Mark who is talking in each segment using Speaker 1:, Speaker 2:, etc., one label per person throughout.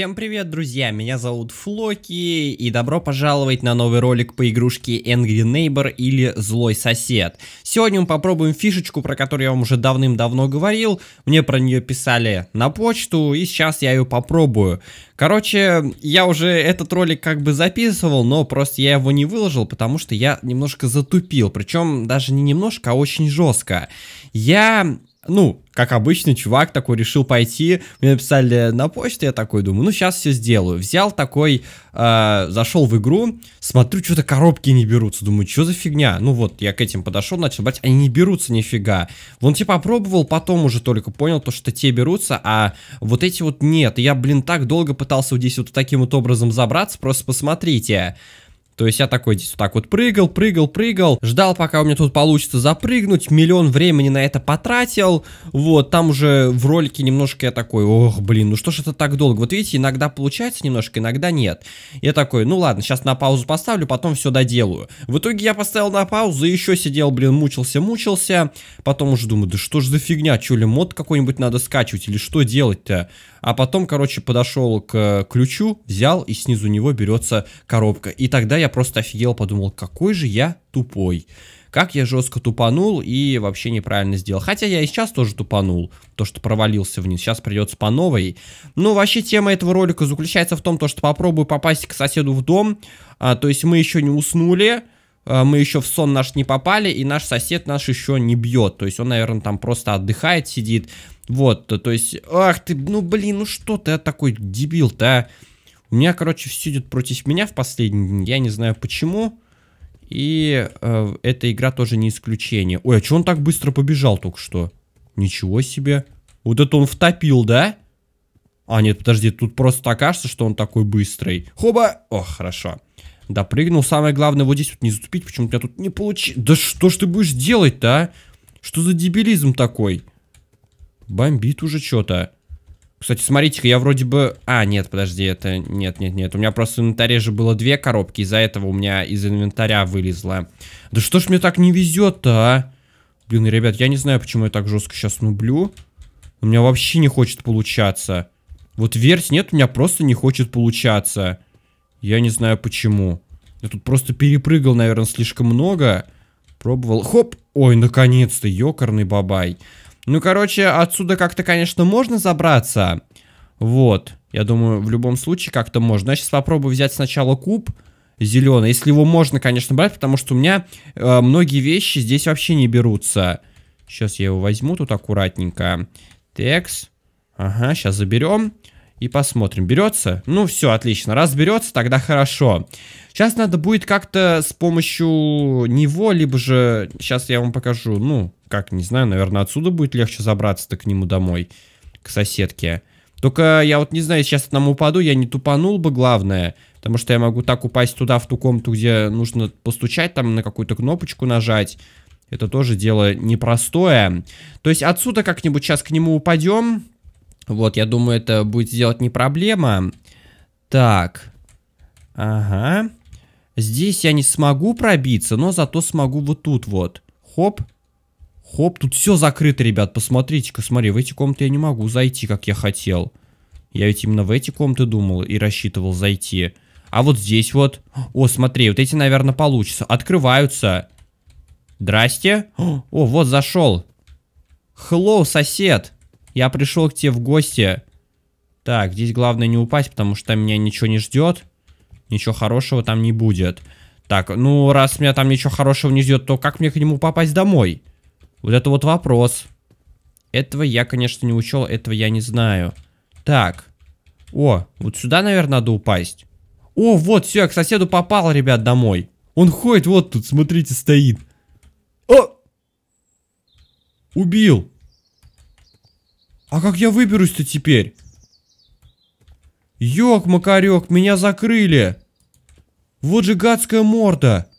Speaker 1: Всем привет, друзья, меня зовут Флоки, и добро пожаловать на новый ролик по игрушке Angry Neighbor или Злой Сосед. Сегодня мы попробуем фишечку, про которую я вам уже давным-давно говорил, мне про нее писали на почту, и сейчас я ее попробую. Короче, я уже этот ролик как бы записывал, но просто я его не выложил, потому что я немножко затупил, причем даже не немножко, а очень жестко. Я ну, как обычный чувак такой решил пойти, мне написали на почту, я такой думаю, ну сейчас все сделаю. Взял такой, э, зашел в игру, смотрю, что-то коробки не берутся, думаю, что за фигня? Ну вот, я к этим подошел, начал брать, они не берутся нифига. Вон типа попробовал, потом уже только понял, то, что те берутся, а вот эти вот нет. я, блин, так долго пытался вот здесь вот таким вот образом забраться, просто посмотрите. То есть я такой здесь вот так вот прыгал, прыгал, прыгал, ждал, пока у меня тут получится запрыгнуть, миллион времени на это потратил, вот, там уже в ролике немножко я такой, ох, блин, ну что ж это так долго, вот видите, иногда получается немножко, иногда нет. Я такой, ну ладно, сейчас на паузу поставлю, потом все доделаю. В итоге я поставил на паузу, еще сидел, блин, мучился, мучился, потом уже думаю, да что ж за фигня, что ли, мод какой-нибудь надо скачивать или что делать-то? А потом, короче, подошел к ключу, взял и снизу него берется коробка. И тогда я просто офигел, подумал, какой же я тупой. Как я жестко тупанул и вообще неправильно сделал. Хотя я и сейчас тоже тупанул, то что провалился вниз. Сейчас придется по новой. Ну, вообще тема этого ролика заключается в том, то, что попробую попасть к соседу в дом. А, то есть мы еще не уснули а, мы еще в сон наш не попали, и наш сосед наш еще не бьет. То есть он, наверное, там просто отдыхает, сидит. Вот, то есть, ах ты, ну блин, ну что ты такой дебил-то, а? У меня, короче, все идет против меня в последний день. Я не знаю почему. И э, эта игра тоже не исключение. Ой, а что он так быстро побежал только что? Ничего себе. Вот это он втопил, да? А, нет, подожди, тут просто окажется, что он такой быстрый. Хоба! О, хорошо. Допрыгнул. Самое главное, вот здесь вот не заступить. Почему-то я тут не получил. Да что ж ты будешь делать-то, а? Что за дебилизм такой? Бомбит уже что-то. Кстати, смотрите-ка, я вроде бы... А, нет, подожди, это... Нет, нет, нет. У меня просто в инвентаре же было две коробки. Из-за этого у меня из инвентаря вылезла. Да что ж мне так не везет-то, а? Блин, ребят, я не знаю, почему я так жестко сейчас нублю. У меня вообще не хочет получаться. Вот верть нет, у меня просто не хочет получаться. Я не знаю, почему. Я тут просто перепрыгал, наверное, слишком много. Пробовал. Хоп! Ой, наконец-то, ёкарный бабай. Ну, короче, отсюда как-то, конечно, можно забраться. Вот. Я думаю, в любом случае как-то можно. Я сейчас попробую взять сначала куб зеленый. Если его можно, конечно, брать, потому что у меня э, многие вещи здесь вообще не берутся. Сейчас я его возьму тут аккуратненько. Текс. Ага, сейчас заберем и посмотрим. Берется? Ну, все, отлично. Раз берется, тогда хорошо. Сейчас надо будет как-то с помощью него, либо же... Сейчас я вам покажу. Ну, как, не знаю, наверное, отсюда будет легче забраться-то к нему домой. К соседке. Только я вот не знаю, сейчас там упаду, я не тупанул бы, главное. Потому что я могу так упасть туда, в ту комнату, где нужно постучать, там на какую-то кнопочку нажать. Это тоже дело непростое. То есть отсюда как-нибудь сейчас к нему упадем вот, я думаю, это будет сделать не проблема. Так. Ага. Здесь я не смогу пробиться, но зато смогу вот тут вот. Хоп. Хоп, тут все закрыто, ребят, посмотрите-ка, смотри, в эти комнаты я не могу зайти, как я хотел. Я ведь именно в эти комнаты думал и рассчитывал зайти. А вот здесь вот... О, смотри, вот эти, наверное, получится. Открываются. Здрасте. О, вот зашел. Hello, сосед. Я пришел к тебе в гости. Так, здесь главное не упасть, потому что меня ничего не ждет. Ничего хорошего там не будет. Так, ну раз меня там ничего хорошего не ждет, то как мне к нему попасть домой? Вот это вот вопрос. Этого я, конечно, не учел, этого я не знаю. Так. О, вот сюда, наверное, надо упасть. О, вот, все, я к соседу попал, ребят, домой. Он ходит вот тут, смотрите, стоит. О! Убил. А как я выберусь-то теперь? Ёк, Макарёк, меня закрыли. Вот же гадская морда.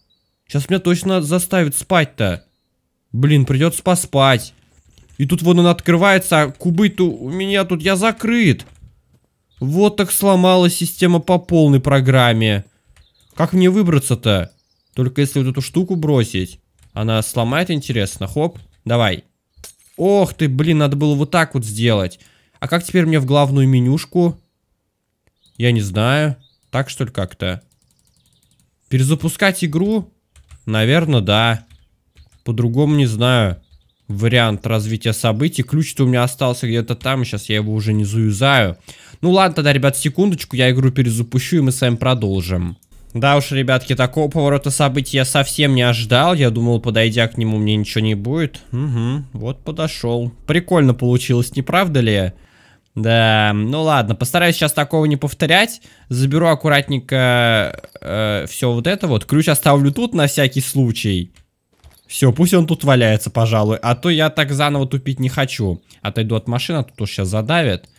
Speaker 1: Сейчас меня точно заставит спать-то. Блин, придется поспать. И тут вон он открывается, а кубы-то у меня тут, я закрыт. Вот так сломалась система по полной программе. Как мне выбраться-то? Только если вот эту штуку бросить. Она сломает, интересно. Хоп, давай. Ох ты, блин, надо было вот так вот сделать. А как теперь мне в главную менюшку? Я не знаю. Так что ли как-то? Перезапускать игру? Наверное, да. По-другому не знаю. Вариант развития событий. Ключ-то у меня остался где-то там. Сейчас я его уже не заюзаю. Ну ладно тогда, ребят, секундочку. Я игру перезапущу, и мы с вами продолжим. Да уж, ребятки, такого поворота событий я совсем не ожидал. Я думал, подойдя к нему, мне ничего не будет. Угу, вот подошел. Прикольно получилось, не правда ли? Да, ну ладно, постараюсь сейчас такого не повторять. Заберу аккуратненько э, все вот это вот. Ключ оставлю тут на всякий случай. Все, пусть он тут валяется, пожалуй. А то я так заново тупить не хочу. Отойду от машины, а тут тоже сейчас задавят.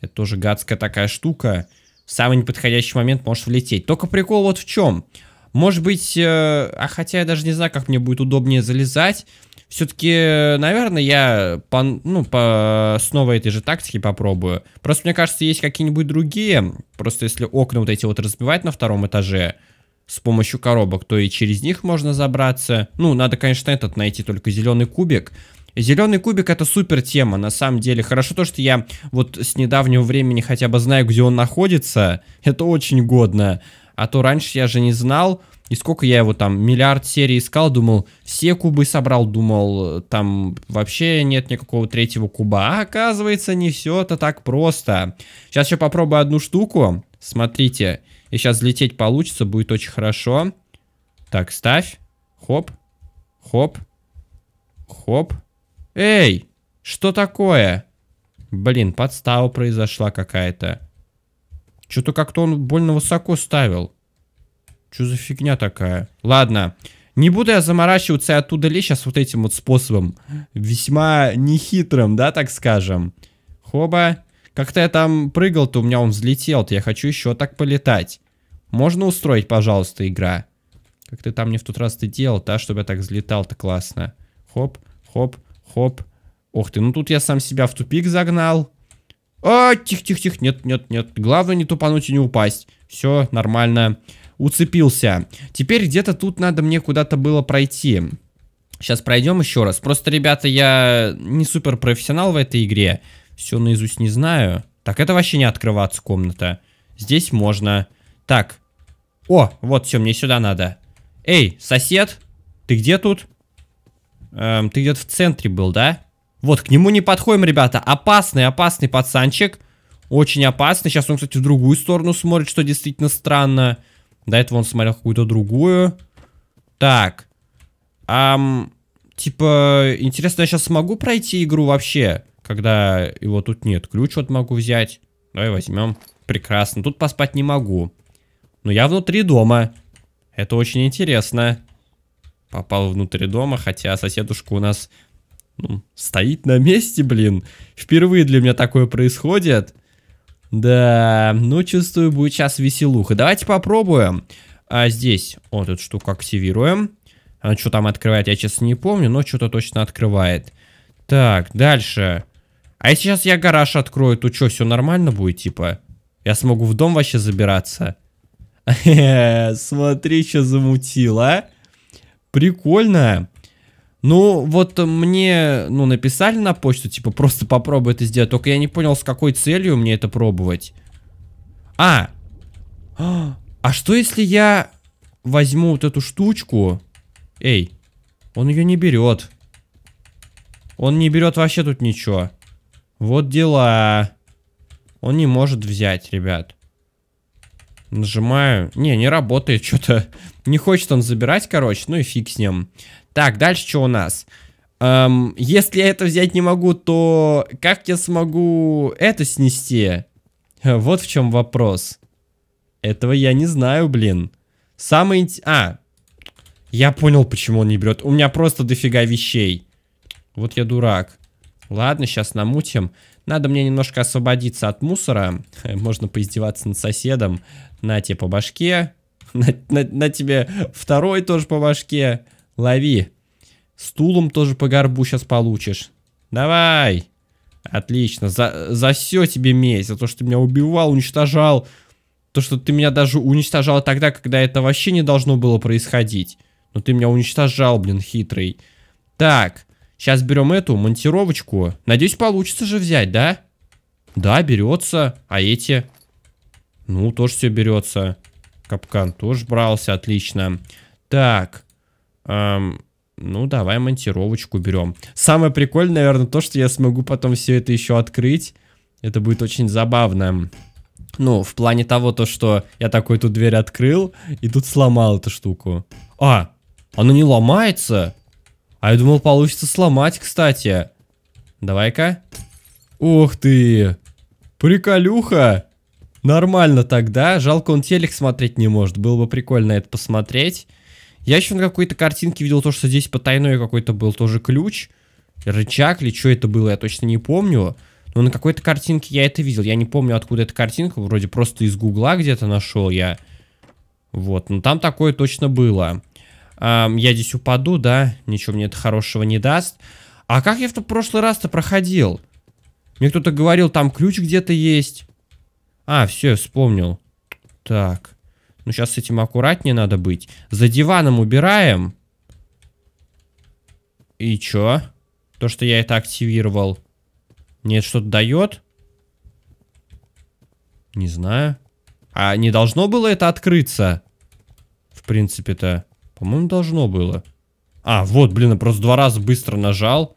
Speaker 1: Это тоже гадская такая штука в самый неподходящий момент может влететь. Только прикол вот в чем. Может быть, э, а хотя я даже не знаю, как мне будет удобнее залезать. Все-таки, наверное, я по, ну, по, снова этой же тактики попробую. Просто, мне кажется, есть какие-нибудь другие. Просто если окна вот эти вот разбивать на втором этаже с помощью коробок, то и через них можно забраться. Ну, надо, конечно, этот найти только зеленый кубик. Зеленый кубик это супер тема, на самом деле. Хорошо то, что я вот с недавнего времени хотя бы знаю, где он находится. Это очень годно. А то раньше я же не знал. И сколько я его там, миллиард серий искал, думал, все кубы собрал, думал, там вообще нет никакого третьего куба. А оказывается, не все это так просто. Сейчас еще попробую одну штуку. Смотрите. И сейчас взлететь получится, будет очень хорошо. Так, ставь. Хоп. Хоп. Хоп. Эй, что такое? Блин, подстава произошла какая-то. Что-то как-то он больно высоко ставил. Что за фигня такая? Ладно, не буду я заморачиваться и оттуда лечь сейчас вот этим вот способом. Весьма нехитрым, да, так скажем. Хоба. Как-то я там прыгал-то, у меня он взлетел-то. Я хочу еще так полетать. Можно устроить, пожалуйста, игра? Как ты там мне в тот раз ты делал, да, чтобы я так взлетал-то классно. Хоп, хоп, Хоп. Ох ты, ну тут я сам себя в тупик загнал. А, тихо-тихо-тихо, нет, нет, нет. Главное не тупануть и не упасть. Все нормально. Уцепился. Теперь где-то тут надо мне куда-то было пройти. Сейчас пройдем еще раз. Просто, ребята, я не супер профессионал в этой игре. Все наизусть не знаю. Так, это вообще не открываться комната. Здесь можно. Так. О, вот все, мне сюда надо. Эй, сосед, ты где тут? Эм, ты где-то в центре был, да? Вот, к нему не подходим, ребята. Опасный, опасный пацанчик. Очень опасный. Сейчас он, кстати, в другую сторону смотрит, что действительно странно. До этого он смотрел какую-то другую. Так. Ам, типа, интересно, я сейчас смогу пройти игру вообще? Когда его тут нет. Ключ вот могу взять. Давай возьмем. Прекрасно. Тут поспать не могу. Но я внутри дома. Это очень интересно попал внутрь дома, хотя соседушка у нас ну, стоит на месте, блин. Впервые для меня такое происходит. Да, ну чувствую, будет сейчас веселуха. Давайте попробуем. А здесь, вот эту штуку активируем. А, что там открывает, я честно не помню, но что-то точно открывает. Так, дальше. А если сейчас я гараж открою, то что, все нормально будет, типа? Я смогу в дом вообще забираться? Смотри, что замутила. Прикольно. Ну, вот мне, ну, написали на почту, типа, просто попробуй это сделать. Только я не понял, с какой целью мне это пробовать. А! А что, если я возьму вот эту штучку? Эй, он ее не берет. Он не берет вообще тут ничего. Вот дела. Он не может взять, ребят. Нажимаю. Не, не работает что-то. Не хочет он забирать, короче. Ну и фиг с ним. Так, дальше что у нас? Эм, если я это взять не могу, то как я смогу это снести? Э, вот в чем вопрос. Этого я не знаю, блин. Самый... А, я понял, почему он не берет. У меня просто дофига вещей. Вот я дурак. Ладно, сейчас намутим. Надо мне немножко освободиться от мусора. Можно поиздеваться над соседом. На тебе по башке. На, на, на тебе второй тоже по башке. Лови. Стулом тоже по горбу сейчас получишь. Давай. Отлично. За, за все тебе месть. За то, что ты меня убивал, уничтожал. То, что ты меня даже уничтожал тогда, когда это вообще не должно было происходить. Но ты меня уничтожал, блин, хитрый. Так. Сейчас берем эту монтировочку. Надеюсь, получится же взять, да? Да, берется. А эти? Ну, тоже все берется. Капкан тоже брался, отлично. Так. Эм, ну, давай монтировочку берем. Самое прикольное, наверное, то, что я смогу потом все это еще открыть. Это будет очень забавно. Ну, в плане того, то, что я такой тут дверь открыл и тут сломал эту штуку. А, она не ломается? А я думал, получится сломать, кстати. Давай-ка. Ух ты. Приколюха. Нормально тогда. Жалко, он телек смотреть не может. Было бы прикольно это посмотреть. Я еще на какой-то картинке видел то, что здесь потайной какой-то был тоже ключ. Рычаг или что это было, я точно не помню. Но на какой-то картинке я это видел. Я не помню, откуда эта картинка. Вроде просто из гугла где-то нашел я. Вот, но там такое точно было э, я здесь упаду, да, ничего мне это хорошего не даст. А как я в тот прошлый раз-то проходил? Мне кто-то говорил, там ключ где-то есть. А, все, вспомнил. Так. Ну, сейчас с этим аккуратнее надо быть. За диваном убираем. И чё? То, что я это активировал. Нет, что-то дает? Не знаю. А не должно было это открыться? В принципе-то. По-моему, должно было. А, вот, блин, я просто два раза быстро нажал.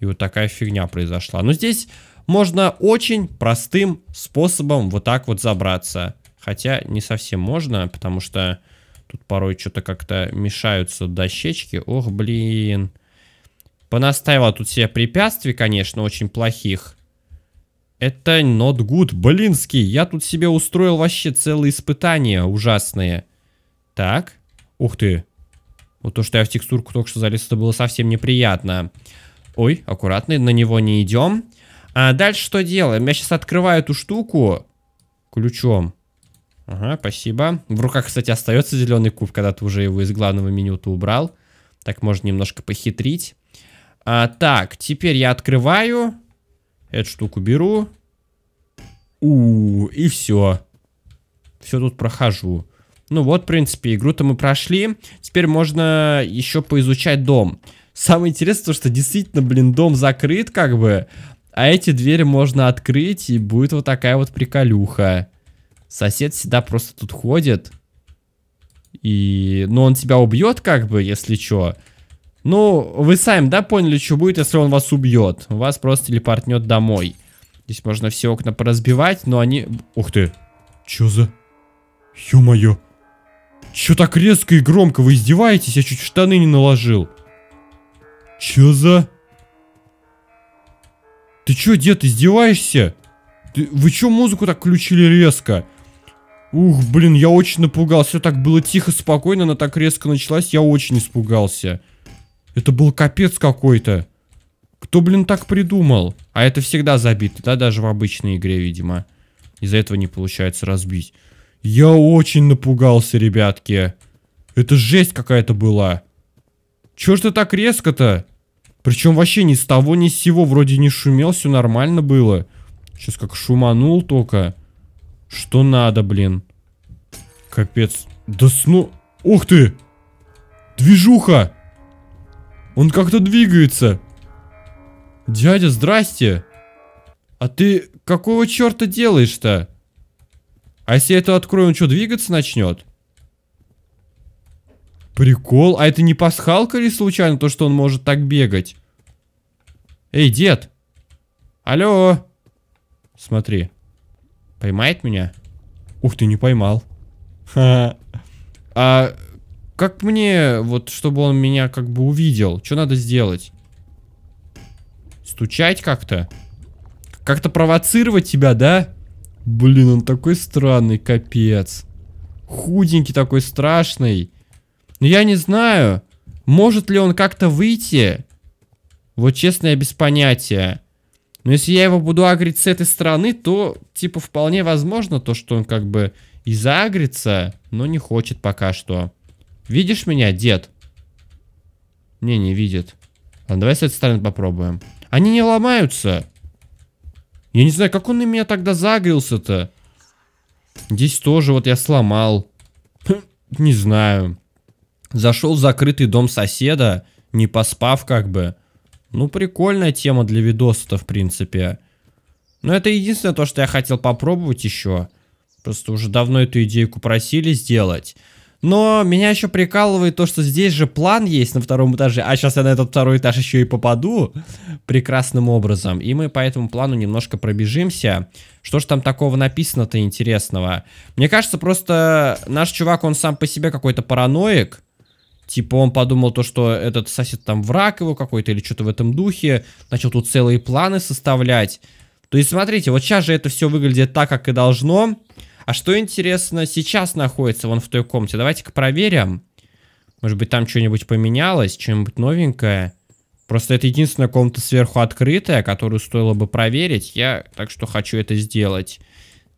Speaker 1: И вот такая фигня произошла. Но здесь можно очень простым способом вот так вот забраться. Хотя не совсем можно, потому что тут порой что-то как-то мешаются дощечки. Ох, блин. Понаставила тут себе препятствий, конечно, очень плохих. Это not good. Блинский, я тут себе устроил вообще целые испытания ужасные. Так. Ух ты. Вот то, что я в текстурку только что залез, это было совсем неприятно. Ой, аккуратно, на него не идем. А дальше что делаем? Я сейчас открываю эту штуку ключом. Ага, спасибо. В руках, кстати, остается зеленый куб, когда ты уже его из главного меню-то убрал. Так можно немножко похитрить. А, так, теперь я открываю. Эту штуку беру. У, -у, -у и все. Все тут прохожу. Ну вот, в принципе, игру-то мы прошли. Теперь можно еще поизучать дом. Самое интересное, то, что действительно, блин, дом закрыт как бы. А эти двери можно открыть, и будет вот такая вот приколюха. Сосед всегда просто тут ходит. И... Но ну, он тебя убьет, как бы, если что. Ну, вы сами, да, поняли, что будет, если он вас убьет? Вас просто телепортнет домой. Здесь можно все окна поразбивать, но они... Ух ты! Чё за... Ё-моё! Чё так резко и громко? Вы издеваетесь? Я чуть штаны не наложил. Чё за... Ты чё, дед, издеваешься? Ты... Вы чё музыку так включили резко? Ух, блин, я очень напугался. Все так было тихо, спокойно, она так резко началась. Я очень испугался. Это был капец какой-то. Кто, блин, так придумал? А это всегда забито, да, даже в обычной игре, видимо. Из-за этого не получается разбить. Я очень напугался, ребятки. Это жесть какая-то была. Чё ж ты так резко-то? Причем вообще ни с того, ни с сего. Вроде не шумел, все нормально было. Сейчас как шуманул только. Что надо, блин. Капец. Да сну... Ух ты! Движуха! Он как-то двигается. Дядя, здрасте. А ты какого черта делаешь-то? А если я это открою, он что, двигаться начнет? Прикол. А это не пасхалка ли случайно, то, что он может так бегать? Эй, дед. Алло. Смотри. Поймает меня? Ух ты, не поймал. Ха. А как мне, вот, чтобы он меня как бы увидел? Что надо сделать? Стучать как-то? Как-то провоцировать тебя, да? Блин, он такой странный, капец. Худенький такой, страшный. Но ну, я не знаю, может ли он как-то выйти. Вот честно, я без понятия. Но если я его буду агрить с этой стороны, то, типа, вполне возможно то, что он как бы и заагрится, но не хочет пока что. Видишь меня, дед? Не, не видит. Ладно, давай с этой стороны попробуем. Они не ломаются. Я не знаю, как он на меня тогда загрелся-то. Здесь тоже вот я сломал. Не знаю. Зашел в закрытый дом соседа, не поспав как бы. Ну, прикольная тема для видоса-то, в принципе. Но это единственное то, что я хотел попробовать еще. Просто уже давно эту идейку просили сделать. Но меня еще прикалывает то, что здесь же план есть на втором этаже, а сейчас я на этот второй этаж еще и попаду прекрасным образом. И мы по этому плану немножко пробежимся. Что же там такого написано-то интересного? Мне кажется, просто наш чувак, он сам по себе какой-то параноик. Типа он подумал то, что этот сосед там враг его какой-то или что-то в этом духе. Начал тут целые планы составлять. То есть смотрите, вот сейчас же это все выглядит так, как и должно. А что, интересно, сейчас находится вон в той комнате? Давайте-ка проверим. Может быть, там что-нибудь поменялось, что-нибудь новенькое. Просто это единственная комната сверху открытая, которую стоило бы проверить. Я так что хочу это сделать.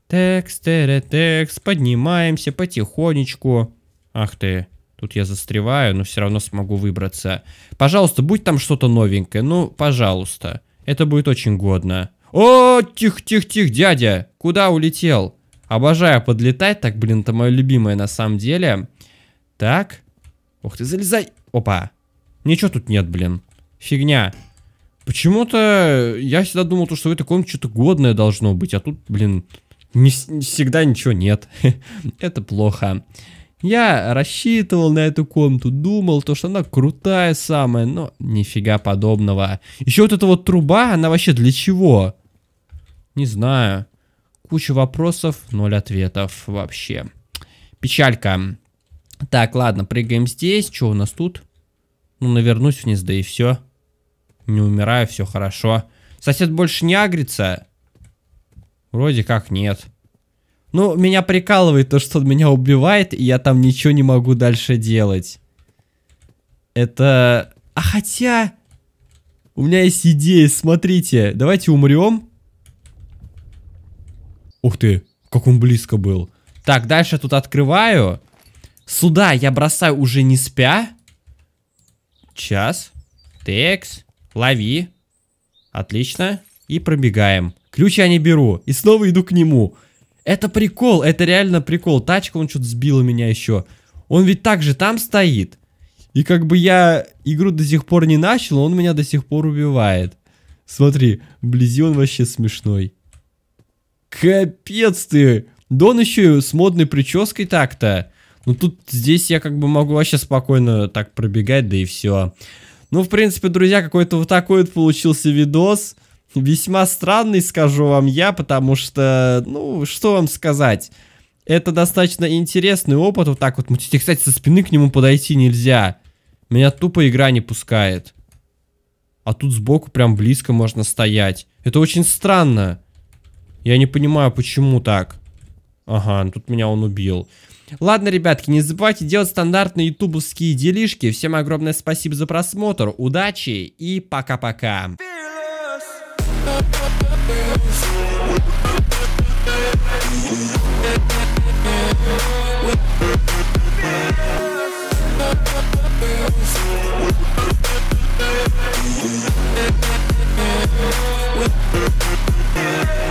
Speaker 1: Текс, текс, поднимаемся потихонечку. Ах ты, тут я застреваю, но все равно смогу выбраться. Пожалуйста, будь там что-то новенькое. Ну, пожалуйста. Это будет очень годно. О, тих-тих-тих, дядя, куда улетел? Обожаю подлетать. Так, блин, это мое любимое на самом деле. Так. Ух ты, залезай. Опа. Ничего тут нет, блин. Фигня. Почему-то я всегда думал, то, что в этой комнате что-то годное должно быть. А тут, блин, не, не всегда ничего нет. это плохо. Я рассчитывал на эту комнату, думал, то, что она крутая самая, но нифига подобного. Еще вот эта вот труба, она вообще для чего? Не знаю. Куча вопросов, ноль ответов вообще. Печалька. Так, ладно, прыгаем здесь. Что у нас тут? Ну, навернусь вниз, да и все. Не умираю, все хорошо. Сосед больше не агрится? Вроде как нет. Ну, меня прикалывает то, что он меня убивает, и я там ничего не могу дальше делать. Это... А хотя... У меня есть идея, смотрите. Давайте умрем. Ух ты, как он близко был. Так, дальше тут открываю. Сюда я бросаю уже не спя. Час. Текс. Лови. Отлично. И пробегаем. Ключ я не беру. И снова иду к нему. Это прикол. Это реально прикол. Тачка, он что-то сбила меня еще. Он ведь так же там стоит. И как бы я игру до сих пор не начал, он меня до сих пор убивает. Смотри, вблизи он вообще смешной. Капец ты! Дон да еще и с модной прической так-то. Ну тут здесь я как бы могу вообще спокойно так пробегать, да и все. Ну, в принципе, друзья, какой-то вот такой вот получился видос. Весьма странный, скажу вам я, потому что, ну, что вам сказать. Это достаточно интересный опыт, вот так вот мутить. Кстати, со спины к нему подойти нельзя. Меня тупо игра не пускает. А тут сбоку прям близко можно стоять. Это очень странно. Я не понимаю, почему так. Ага, ну тут меня он убил. Ладно, ребятки, не забывайте делать стандартные ютубовские делишки. Всем огромное спасибо за просмотр, удачи и пока-пока. Yeah.